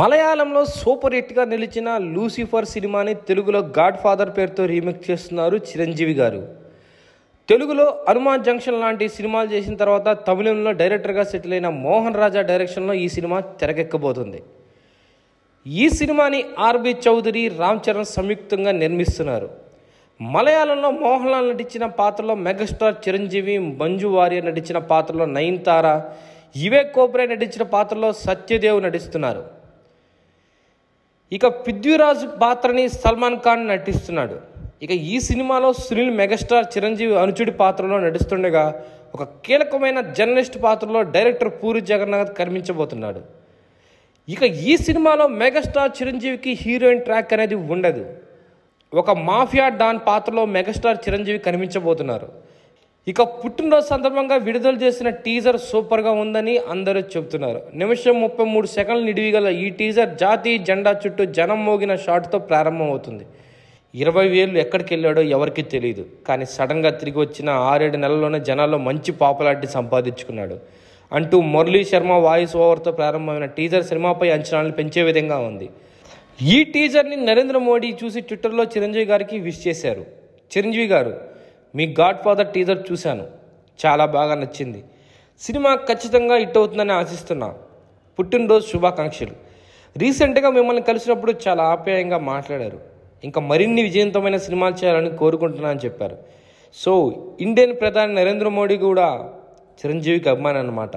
మలయాళంలో సూపర్ హిట్గా నిలిచిన లూసిఫర్ సినిమాని తెలుగులో గాడ్ ఫాదర్ పేరుతో రీమేక్ చేస్తున్నారు చిరంజీవి గారు తెలుగులో హనుమాన్ జంక్షన్ లాంటి సినిమాలు చేసిన తర్వాత తమిళంలో డైరెక్టర్గా సెటిల్ అయిన మోహన్ రాజా డైరెక్షన్లో ఈ సినిమా తెరకెక్కబోతుంది ఈ సినిమాని ఆర్బి చౌదరి రామ్ చరణ్ సంయుక్తంగా నిర్మిస్తున్నారు మలయాళంలో మోహన్ లాల్ నటించిన పాత్రలో మెగాస్టార్ చిరంజీవి మంజు వారియర్ నటించిన పాత్రలో నయన్తార ఇవే కోబ్రే నటించిన పాత్రలో సత్యదేవ్ నటిస్తున్నారు ఇక పృథ్వీరాజ్ పాత్రని సల్మాన్ ఖాన్ నటిస్తున్నాడు ఇక ఈ సినిమాలో సునీల్ మెగాస్టార్ చిరంజీవి అనుచుడి పాత్రలో నటిస్తుండగా ఒక కీలకమైన జర్నలిస్ట్ పాత్రలో డైరెక్టర్ పూరి జగన్నాథ్ కనిపించబోతున్నాడు ఇక ఈ సినిమాలో మెగాస్టార్ చిరంజీవికి హీరోయిన్ ట్రాక్ అనేది ఉండదు ఒక మాఫియా డాన్ పాత్రలో మెగాస్టార్ చిరంజీవి కనిపించబోతున్నారు ఇక పుట్టినరోజు సందర్భంగా విడుదల చేసిన టీజర్ సూపర్గా ఉందని అందరూ చెబుతున్నారు నిమిషం ముప్పై మూడు సెకండ్లు నిడివి గల ఈ టీజర్ జాతీయ జెండా చుట్టూ జనం మోగిన షాట్తో ప్రారంభమవుతుంది ఇరవై వేలు ఎక్కడికి వెళ్ళాడో ఎవరికి తెలియదు కానీ సడన్గా తిరిగి వచ్చిన ఆరేడు నెలల్లోనే జనాల్లో మంచి పాపులారిటీ సంపాదించుకున్నాడు అంటూ మురళీ శర్మ వాయిస్ ఓవర్తో ప్రారంభమైన టీజర్ సినిమాపై అంచనాలను పెంచే విధంగా ఉంది ఈ టీజర్ని నరేంద్ర మోడీ చూసి ట్విట్టర్లో చిరంజీవి గారికి విష్ చేశారు చిరంజీవి గారు మీ గాడ్ ఫాదర్ టీజర్ చూశాను చాలా బాగా నచ్చింది సినిమా ఖచ్చితంగా హిట్ అవుతుందని ఆశిస్తున్నా పుట్టినరోజు శుభాకాంక్షలు రీసెంట్గా మిమ్మల్ని కలిసినప్పుడు చాలా ఆప్యాయంగా మాట్లాడారు ఇంకా మరిన్ని విజయవంతమైన సినిమాలు చేయాలని కోరుకుంటున్నా చెప్పారు సో ఇండియన్ ప్రధాని నరేంద్ర మోడీ కూడా చిరంజీవికి అభిమానం అన్నమాట